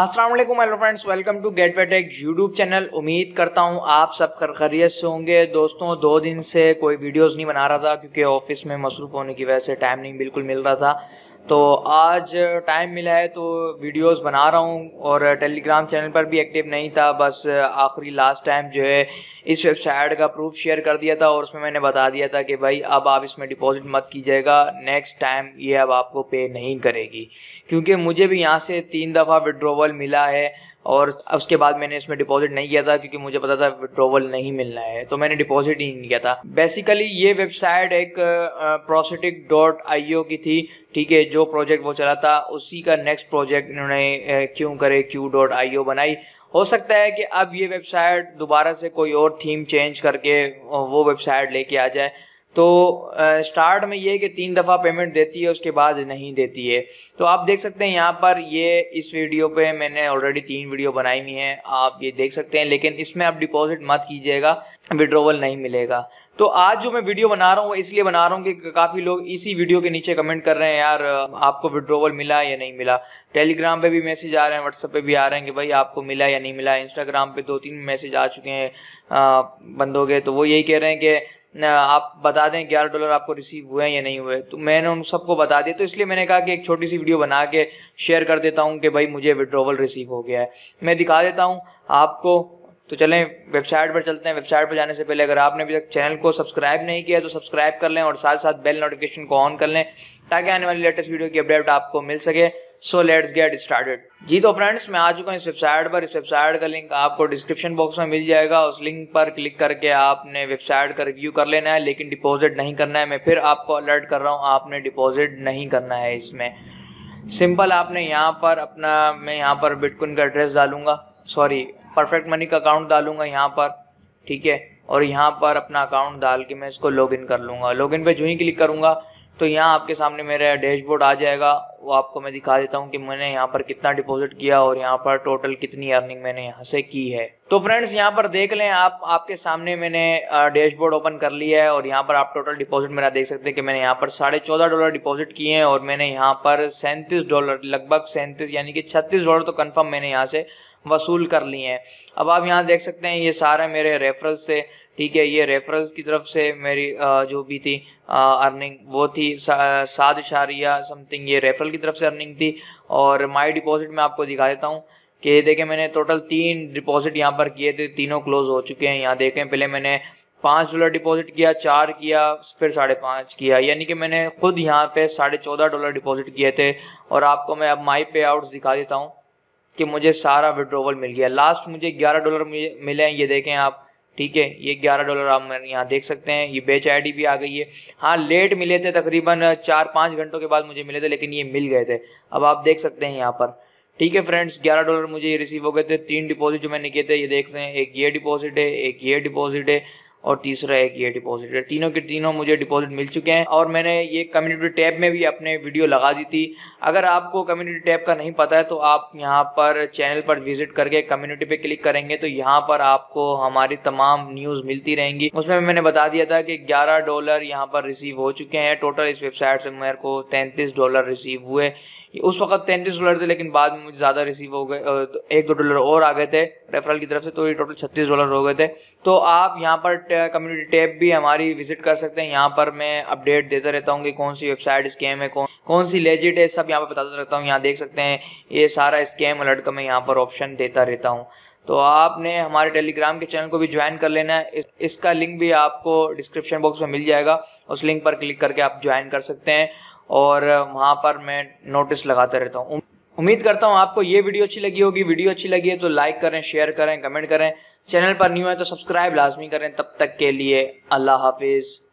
Aslam hello friends welcome to गेट वेटेक YouTube channel उम्मीद करता हूँ आप सब खरीत से होंगे दोस्तों दो दिन से कोई वीडियोस नहीं बना रहा था क्योंकि ऑफिस में मसरूफ़ होने की वजह से टाइम नहीं बिल्कुल मिल रहा था तो आज टाइम मिला है तो वीडियोस बना रहा हूँ और टेलीग्राम चैनल पर भी एक्टिव नहीं था बस आखिरी लास्ट टाइम जो है इस वेबसाइट का प्रूफ शेयर कर दिया था और उसमें मैंने बता दिया था कि भाई अब आप इसमें डिपॉजिट मत कीजिएगा नेक्स्ट टाइम ये अब आपको पे नहीं करेगी क्योंकि मुझे भी यहाँ से तीन दफ़ा विड्रोवल मिला है और उसके बाद मैंने इसमें डिपॉजिट नहीं किया था क्योंकि मुझे पता था विड्रोवल नहीं मिलना है तो मैंने डिपॉजिट ही नहीं किया था बेसिकली ये वेबसाइट एक प्रोसेटिक डॉट आई की थी ठीक है जो प्रोजेक्ट वो चला था उसी का नेक्स्ट प्रोजेक्ट इन्होंने क्यों करे क्यू डॉट आई ओ बनाई हो सकता है कि अब ये वेबसाइट दोबारा से कोई और थीम चेंज करके वो वेबसाइट लेके आ जाए तो स्टार्ट में ये कि तीन दफ़ा पेमेंट देती है उसके बाद नहीं देती है तो आप देख सकते हैं यहाँ पर ये इस वीडियो पे मैंने ऑलरेडी तीन वीडियो बनाई हुई हैं आप ये देख सकते हैं लेकिन इसमें आप डिपॉजिट मत कीजिएगा विड्रोवल नहीं मिलेगा तो आज जो मैं वीडियो बना रहा हूँ वो इसलिए बना रहा हूँ कि काफ़ी लोग इसी वीडियो के नीचे कमेंट कर रहे हैं यार आपको विड्रोवल मिला या नहीं मिला टेलीग्राम पे भी मैसेज आ रहे हैं व्हाट्सएप पे भी आ रहे हैं कि भाई आपको मिला या नहीं मिला इंस्टाग्राम पे दो तीन मैसेज आ चुके हैं बंदों के तो वो यही कह रहे हैं कि आप बता दें ग्यारह डॉलर आपको रिसीव हुए हैं या नहीं हुए तो मैंने उन सबको बता दिया तो इसलिए मैंने कहा कि एक छोटी सी वीडियो बना के शेयर कर देता हूँ कि भाई मुझे विड्रोवल रिसीव हो गया है मैं दिखा देता हूँ आपको तो चलें वेबसाइट पर चलते हैं वेबसाइट पर जाने से पहले अगर आपने अभी तक चैनल को सब्सक्राइब नहीं किया तो सब्सक्राइब कर लें और साथ साथ बेल नोटिफिकेशन को ऑन कर लें ताकि आने वाली लेटेस्ट वीडियो की अपडेट आपको मिल सके सो लेट्स गेट स्टार्टेड जी तो फ्रेंड्स मैं आ चुका हूँ इस वेबसाइट पर इस वेबसाइट का लिंक आपको डिस्क्रिप्शन बॉक्स में मिल जाएगा उस लिंक पर क्लिक करके आपने वेबसाइट का रिव्यू कर लेना है लेकिन डिपॉजिट नहीं करना है मैं फिर आपको अलर्ट कर रहा हूँ आपने डिपॉजिट नहीं करना है इसमें सिंपल आपने यहाँ पर अपना मैं यहाँ पर बिटकॉइन का एड्रेस डालूंगा सॉरी परफेक्ट मनी का अकाउंट डालूंगा यहाँ पर ठीक है और यहाँ पर अपना अकाउंट डाल के मैं इसको लॉगिन कर लूँगा लॉगिन पे जो ही क्लिक करूँगा तो यहाँ आपके सामने मेरा डैशबोर्ड आ जाएगा वो आपको मैं दिखा देता हूँ कि मैंने यहाँ पर कितना डिपॉजिट किया और यहाँ पर टोटल कितनी अर्निंग मैंने यहाँ से की है तो फ्रेंड्स यहाँ पर देख लें आप आपके सामने मैंने डैशबोर्ड ओपन कर लिया है और यहाँ पर आप टोटल डिपॉजिट मेरा देख सकते हैं कि मैंने यहाँ पर साढ़े चौदह डॉलर डिपॉजिट किए हैं और मैंने यहाँ पर सैंतीस डॉलर लगभग सैंतीस यानी कि छत्तीस डॉलर तो कन्फर्म मैंने यहाँ से वसूल कर लिए हैं अब आप यहाँ देख सकते हैं ये सारे मेरे रेफरल से ठीक है ये रेफरल्स की तरफ से मेरी जो भी थी अर्निंग वो थी सात इशारिया समथिंग ये रेफरल की तरफ से अर्निंग थी और माई डिपॉजिट मैं आपको दिखा देता हूँ कि ये देखें मैंने टोटल तीन डिपॉजिट यहाँ पर किए थे तीनों क्लोज हो चुके हैं यहाँ देखें पहले मैंने पाँच डॉलर डिपॉजिट किया चार किया फिर साढ़े पाँच किया यानी कि मैंने खुद यहाँ पे साढ़े चौदह डॉलर डिपॉजिट किए थे और आपको मैं अब माई पे आउट्स दिखा देता हूँ कि मुझे सारा विड्रोवल मिल गया लास्ट मुझे ग्यारह डॉलर मिले हैं ये देखें आप ठीक है ये ग्यारह डॉलर आप यहाँ देख सकते हैं ये बेच आईडी भी आ गई है हाँ लेट मिले थे तकरीबन चार पाँच घंटों के बाद मुझे मिले थे लेकिन ये मिल गए थे अब आप देख सकते हैं यहाँ पर ठीक है फ्रेंड्स ग्यारह डॉलर मुझे रिसीव हो गए थे तीन डिपॉजिट जो मैंने किए थे ये देख सकते हैं एक ये डिपॉजिट है एक ये डिपॉजिट है और तीसरा एक ये डिपॉजिट तीनों के तीनों मुझे डिपॉजिट मिल चुके हैं और मैंने ये कम्युनिटी टैब में भी अपने वीडियो लगा दी थी अगर आपको कम्युनिटी टैब का नहीं पता है तो आप यहाँ पर चैनल पर विजिट करके कम्युनिटी पे क्लिक करेंगे तो यहाँ पर आपको हमारी तमाम न्यूज़ मिलती रहेंगी उसमें मैंने बता दिया था कि ग्यारह डॉलर यहाँ पर रिसीव हो चुके हैं टोटल इस वेबसाइट से मेरे को तैंतीस डॉलर रिसीव हुए उस वक्त तैंतीस डॉलर थे लेकिन बाद में मुझे ज़्यादा रिसीव हो गए तो एक दो डॉलर और आ गए थे रेफरल की तरफ से तो ये टोटल छत्तीस डॉलर हो गए थे तो आप यहाँ पर कम्युनिटी टैब भी हमारी विजिट कर सकते हैं यहाँ पर मैं अपडेट देता रहता हूँ कि कौन सी वेबसाइट स्कैम है कौन कौन सी लेजिट है सब यहाँ पर बताता रहता हूँ यहाँ देख सकते हैं ये सारा स्कैम अलर्ट का मैं यहाँ पर ऑप्शन देता रहता हूँ तो आपने हमारे टेलीग्राम के चैनल को भी ज्वाइन कर लेना है इस, इसका लिंक भी आपको डिस्क्रिप्शन बॉक्स में मिल जाएगा उस लिंक पर क्लिक करके आप ज्वाइन कर सकते हैं और वहाँ पर मैं नोटिस लगाते रहता हूँ उम्मीद करता हूँ आपको ये वीडियो अच्छी लगी होगी वीडियो अच्छी लगी है तो लाइक करें शेयर करें कमेंट करें चैनल पर न्यू है तो सब्सक्राइब लाजमी करें तब तक के लिए अल्लाह हाफिज़